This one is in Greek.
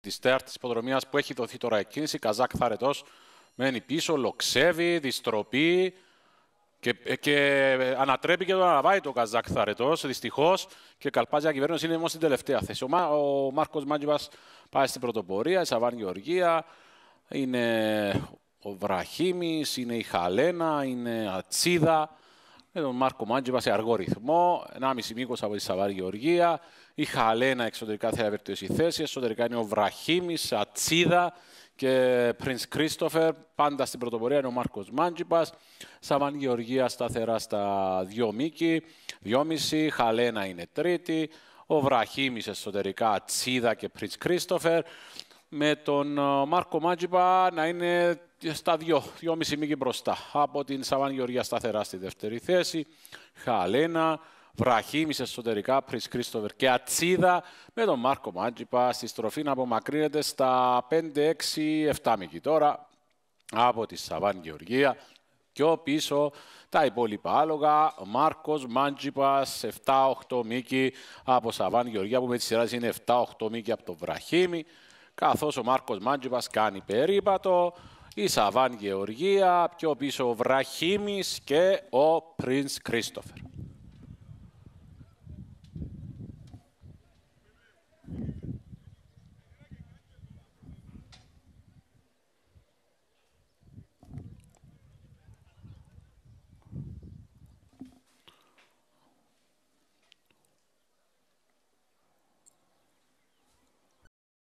τη της υποδρομίας που έχει δοθεί τώρα εκκίνηση. Καζάκ θαρετό μένει πίσω, λοξεύει, διστροπεί και, ε, και ανατρέπει και τον αναβάει το Καζάκ θαρετό. Δυστυχώς και καλπάζει η κυβέρνηση είναι όμως στην τελευταία θέση. Ο, Μα, ο Μάρκος Μάντζιβας πάει στην πρωτοπορία, η Σαββάν Γεωργία, είναι ο Βραχίμης, είναι η Χαλένα, είναι η Ατσίδα με τον Μάρκο Μάντζιπα σε αργό ρυθμό, 1,5 μήκος από τη Σαβάρη Γεωργία. Η Χαλένα εξωτερικά θέλει να βελτιώσει θέση. Εσωτερικά είναι ο Βραχίμης, Ατσίδα και Prince Κρίστοφερ. Πάντα στην πρωτοπορία είναι ο Μάρκος Μάντζιπας. Σαββάρη Γεωργία σταθερά στα δύο μήκη, 2,5. Χαλένα είναι τρίτη. Ο Βραχίμης εσωτερικά, Ατσίδα και Prince Κρίστοφερ με τον ε, Μάρκο Μάτζιπα να είναι στα 2, 2,5 μήκη μπροστά. Από την Σαβάν Γεωργία σταθερά στη δεύτερη θέση. Χαλένα, Βραχίμης εσωτερικά, Πρις Κρίστοβερ και Ατσίδα με τον Μάρκο Μάντζιπα στη στροφή να απομακρύνεται στα 5-6-7 μήκη. Τώρα από τη Σαβάν Γεωργία και πίσω τα υπόλοιπα άλογα. Μάρκο Μάντζιπα 7-8 μήκη από Σαβάν Γεωργία που με τη σειρά είναι 7-8 μήκη από τον Βραχίμη καθώς ο Μάρκος Μάντζιβας κάνει περίπατο, η Σαβάν Γεωργία, πιο πίσω ο Βραχίμης και ο Πρινς Κρίστοφερ.